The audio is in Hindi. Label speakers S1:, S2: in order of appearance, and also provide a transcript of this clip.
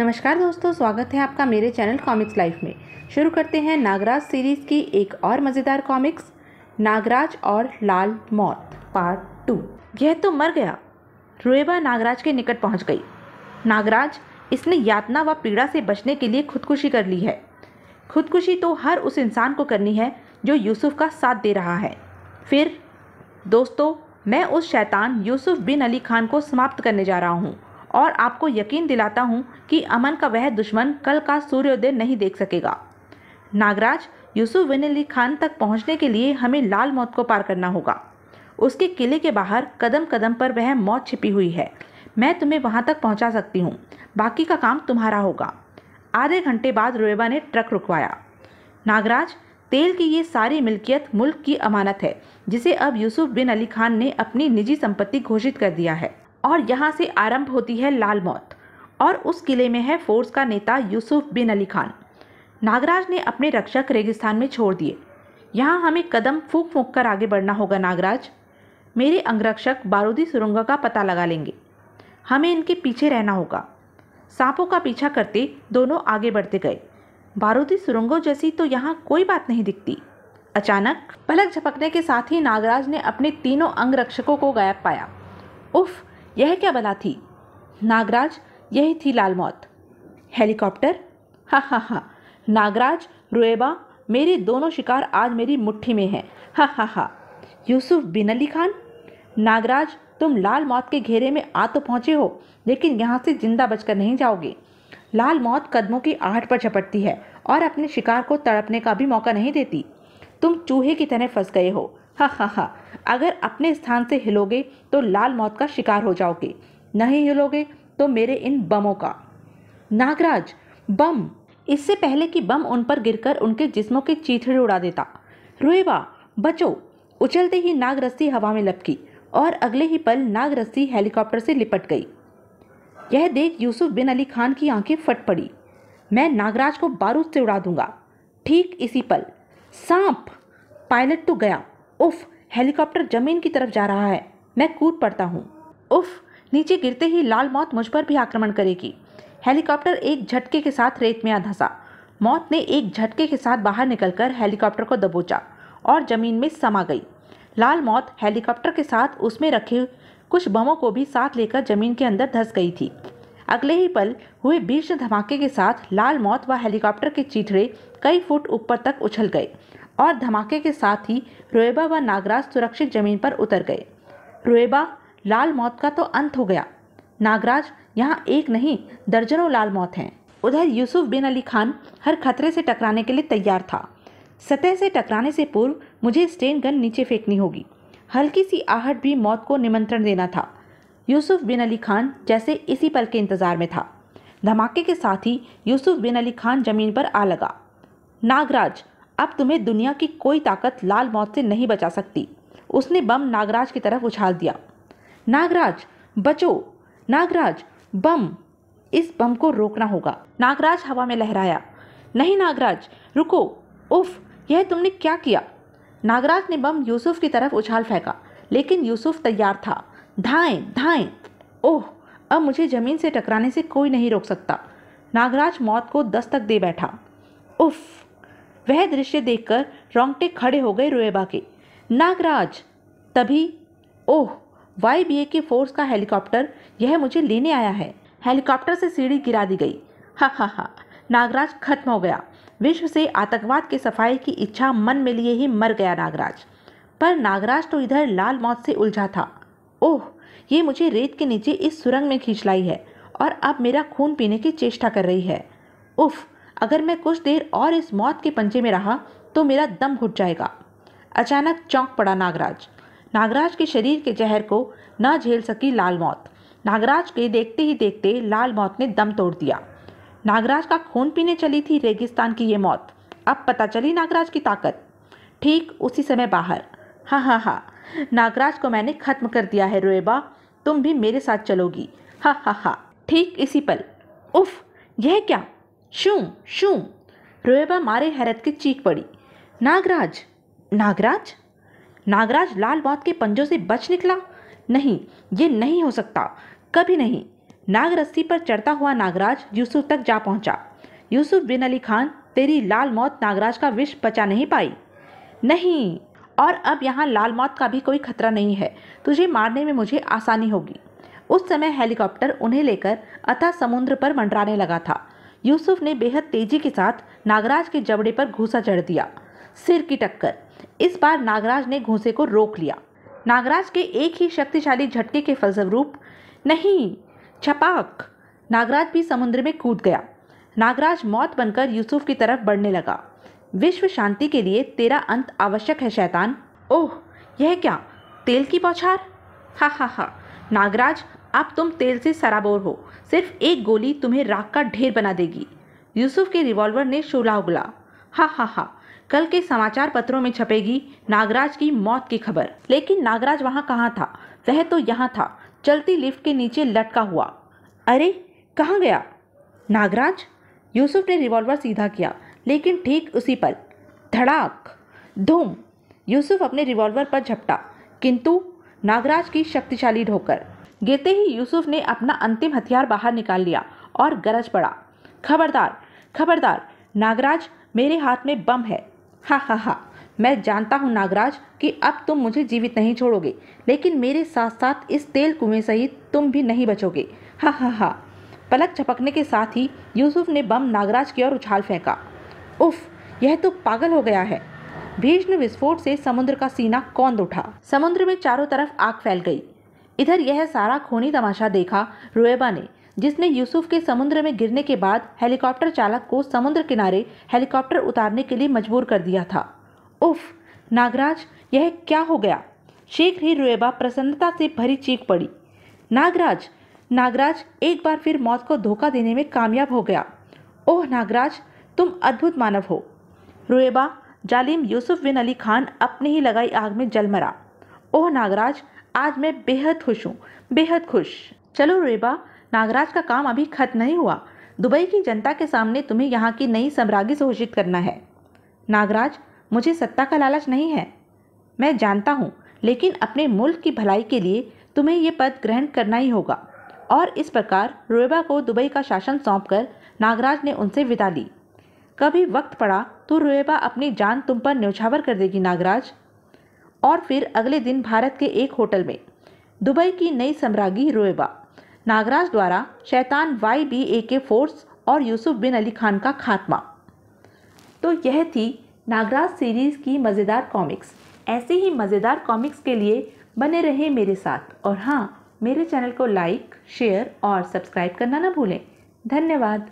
S1: नमस्कार दोस्तों स्वागत है आपका मेरे चैनल कॉमिक्स लाइफ में शुरू करते हैं नागराज सीरीज़ की एक और मज़ेदार कॉमिक्स नागराज और लाल मौत पार्ट टू यह तो मर गया रुएबा नागराज के निकट पहुंच गई नागराज इसने यातना व पीड़ा से बचने के लिए खुदकुशी कर ली है खुदकुशी तो हर उस इंसान को करनी है जो यूसुफ का साथ दे रहा है फिर दोस्तों मैं उस शैतान यूसुफ बिन अली खान को समाप्त करने जा रहा हूँ और आपको यकीन दिलाता हूँ कि अमन का वह दुश्मन कल का सूर्योदय नहीं देख सकेगा नागराज यूसुफ बिन अली खान तक पहुँचने के लिए हमें लाल मौत को पार करना होगा उसके किले के बाहर कदम कदम पर वह मौत छिपी हुई है मैं तुम्हें वहाँ तक पहुँचा सकती हूँ बाकी का काम तुम्हारा होगा आधे घंटे बाद रुएबा ने ट्रक रुकवाया नागराज तेल की ये सारी मिल्कियत मुल्क की अमानत है जिसे अब यूसुफ बिन अली खान ने अपनी निजी संपत्ति घोषित कर दिया है और यहाँ से आरंभ होती है लाल मौत और उस किले में है फोर्स का नेता यूसुफ बिन अली खान नागराज ने अपने रक्षक रेगिस्तान में छोड़ दिए यहाँ हमें कदम फूक फूक कर आगे बढ़ना होगा नागराज मेरे अंगरक्षक बारूदी सुरंग का पता लगा लेंगे हमें इनके पीछे रहना होगा सांपों का पीछा करते दोनों आगे बढ़ते गए बारूदी सुरंगों जैसी तो यहाँ कोई बात नहीं दिखती अचानक पलक झपकने के साथ ही नागराज ने अपने तीनों अंगरक्षकों को गायब पाया उफ यह क्या बला थी नागराज यही थी लाल मौत हेलीकॉप्टर हा हा हा नागराज रुएबा मेरे दोनों शिकार आज मेरी मुट्ठी में हैं हा हा हा यूसुफ बिन अली खान नागराज तुम लाल मौत के घेरे में आ तो पहुँचे हो लेकिन यहाँ से जिंदा बचकर नहीं जाओगे लाल मौत कदमों की आहट पर झपटती है और अपने शिकार को तड़पने का भी मौका नहीं देती तुम चूहे की तरह फंस गए हो हा हा हा अगर अपने स्थान से हिलोगे तो लाल मौत का शिकार हो जाओगे नहीं हिलोगे तो मेरे इन बमों का नागराज बम इससे पहले कि बम उन पर गिरकर उनके जिस्मों के चीथड़े उड़ा देता रुएवा बचो उछलते ही नाग रस्सी हवा में लपकी और अगले ही पल नाग रस्सी हेलीकॉप्टर से लिपट गई यह देख यूसुफ बिन अली खान की आंखें फट पड़ी मैं नागराज को बारूद से उड़ा दूंगा ठीक इसी पल सांप पायलट तो गया उफ हेलीकॉप्टर जमीन की तरफ जा रहा है मैं कूद पड़ता हूँ उफ नीचे गिरते ही लाल मौत मुझ पर भी आक्रमण करेगी हेलीकॉप्टर एक झटके के साथ रेत में धसा मौत ने एक झटके के साथ बाहर निकलकर हेलीकॉप्टर को दबोचा और जमीन में समा गई लाल मौत हेलीकॉप्टर के साथ उसमें रखे कुछ बमों को भी साथ लेकर जमीन के अंदर धंस गई थी अगले ही पल हुए भीषण धमाके के साथ लाल मौत व हेलीकॉप्टर के चीथड़े कई फुट ऊपर तक उछल गए और धमाके के साथ ही रोएबा व नागराज सुरक्षित जमीन पर उतर गए रोएबा लाल मौत का तो अंत हो गया नागराज यहाँ एक नहीं दर्जनों लाल मौत हैं उधर यूसुफ बिन अली खान हर खतरे से टकराने के लिए तैयार था सतह से टकराने से पूर्व मुझे स्टेन गन नीचे फेंकनी होगी हल्की सी आहट भी मौत को निमंत्रण देना था यूसुफ बिन अली खान जैसे इसी पल के इंतज़ार में था धमाके के साथ ही यूसुफ बिन अली खान जमीन पर आ लगा नागराज अब तुम्हें दुनिया की कोई ताकत लाल मौत से नहीं बचा सकती उसने बम नागराज की तरफ उछाल दिया नागराज बचो नागराज बम इस बम को रोकना होगा नागराज हवा में लहराया नहीं नागराज रुको उफ यह तुमने क्या किया नागराज ने बम यूसुफ की तरफ उछाल फेंका लेकिन यूसुफ तैयार था धाएं धाएं ओह अब मुझे ज़मीन से टकराने से कोई नहीं रोक सकता नागराज मौत को दस्तक दे बैठा उफ़ वह दृश्य देखकर रोंगटे खड़े हो गए रोएबा के नागराज तभी ओह वाई बी ए के फोर्स का हेलीकॉप्टर यह मुझे लेने आया है हेलीकॉप्टर से सीढ़ी गिरा दी गई हा हा हा नागराज खत्म हो गया विश्व से आतंकवाद के सफाई की इच्छा मन में लिए ही मर गया नागराज पर नागराज तो इधर लाल मौत से उलझा था ओह ये मुझे रेत के नीचे इस सुरंग में खींच लाई है और अब मेरा खून पीने की चेष्टा कर रही है उफ़ अगर मैं कुछ देर और इस मौत के पंजे में रहा तो मेरा दम घुट जाएगा अचानक चौंक पड़ा नागराज नागराज के शरीर के जहर को न झेल सकी लाल मौत नागराज के देखते ही देखते लाल मौत ने दम तोड़ दिया नागराज का खून पीने चली थी रेगिस्तान की ये मौत अब पता चली नागराज की ताकत ठीक उसी समय बाहर हाँ हाँ हाँ नागराज को मैंने खत्म कर दिया है रोएबा तुम भी मेरे साथ चलोगी हाँ हाँ हाँ ठीक इसी पल उफ यह क्या શું શું रोएबा मारे हैरत की चीख पड़ी नागराज नागराज नागराज लाल बात के पंजों से बच निकला नहीं ये नहीं हो सकता कभी नहीं नाग रस्सी पर चढ़ता हुआ नागराज यूसुफ तक जा पहुंचा यूसुफ बिन अली खान तेरी लाल मौत नागराज का विष बचा नहीं पाई नहीं और अब यहाँ लाल मौत का भी कोई खतरा नहीं है तुझे मारने में मुझे आसानी होगी उस समय हेलीकॉप्टर उन्हें लेकर अथा समुद्र पर मंडराने लगा था यूसुफ ने बेहद तेजी के साथ नागराज के जबड़े पर घूसा चढ़ दिया सिर की टक्कर इस बार नागराज ने घूसे को रोक लिया नागराज के एक ही शक्तिशाली झटके के फलस्वरूप नहीं छपाक नागराज भी समुद्र में कूद गया नागराज मौत बनकर यूसुफ की तरफ बढ़ने लगा विश्व शांति के लिए तेरा अंत आवश्यक है शैतान ओह यह क्या तेल की बौछार हा हा हा नागराज अब तुम तेल से सराबोर हो सिर्फ एक गोली तुम्हें राख का ढेर बना देगी यूसुफ के रिवॉल्वर ने शोला उगला हा हा हा कल के समाचार पत्रों में छपेगी नागराज की मौत की खबर लेकिन नागराज वहाँ कहाँ था वह तो यहाँ था चलती लिफ्ट के नीचे लटका हुआ अरे कहाँ गया नागराज यूसुफ ने रिवॉल्वर सीधा किया लेकिन ठीक उसी पर धड़ाक धूम यूसुफ अपने रिवॉल्वर पर झपटा किंतु नागराज की शक्तिशाली ढोकर गिरते ही यूसुफ ने अपना अंतिम हथियार बाहर निकाल लिया और गरज पड़ा खबरदार खबरदार नागराज मेरे हाथ में बम है हा हा हा मैं जानता हूँ नागराज कि अब तुम मुझे जीवित नहीं छोड़ोगे लेकिन मेरे साथ साथ इस तेल कुएं सहित तुम भी नहीं बचोगे हा हा हा पलक झपकने के साथ ही यूसुफ ने बम नागराज की ओर उछाल फेंका उफ यह तो पागल हो गया है भीष्ण विस्फोट से समुद्र का सीना कौंद उठा समुद्र में चारों तरफ आग फैल गई इधर यह सारा खूनी तमाशा देखा रुएबा ने जिसने यूसुफ के समुद्र में गिरने के बाद हेलीकॉप्टर चालक को समुद्र किनारे हेलीकॉप्टर उतारने के लिए मजबूर कर दिया था उफ नागराज यह क्या हो गया शीघ्र ही रुएबा प्रसन्नता से भरी चीख पड़ी नागराज नागराज एक बार फिर मौत को धोखा देने में कामयाब हो गया ओह नागराज तुम अद्भुत मानव हो रुएबा जालिम यूसुफ बिन अली खान अपने ही लगाई आग में जल मरा ओह नागराज आज मैं बेहद खुश हूँ बेहद खुश चलो रेबा नागराज का काम अभी खत्म नहीं हुआ दुबई की जनता के सामने तुम्हें यहाँ की नई सम्राज्ञी घोषित करना है नागराज मुझे सत्ता का लालच नहीं है मैं जानता हूँ लेकिन अपने मुल्क की भलाई के लिए तुम्हें ये पद ग्रहण करना ही होगा और इस प्रकार रोएबा को दुबई का शासन सौंपकर नागराज ने उनसे विदा ली कभी वक्त पड़ा तो रोएबा अपनी जान तुम पर न्यौछावर कर देगी नागराज और फिर अगले दिन भारत के एक होटल में दुबई की नई सम्राज्ञी रोएबा नागराज द्वारा शैतान वाई बी ए के फोर्स और यूसुफ बिन अली खान का खात्मा तो यह थी नागराज सीरीज़ की मज़ेदार कॉमिक्स ऐसे ही मज़ेदार कॉमिक्स के लिए बने रहे मेरे साथ और हाँ मेरे चैनल को लाइक शेयर और सब्सक्राइब करना ना भूलें धन्यवाद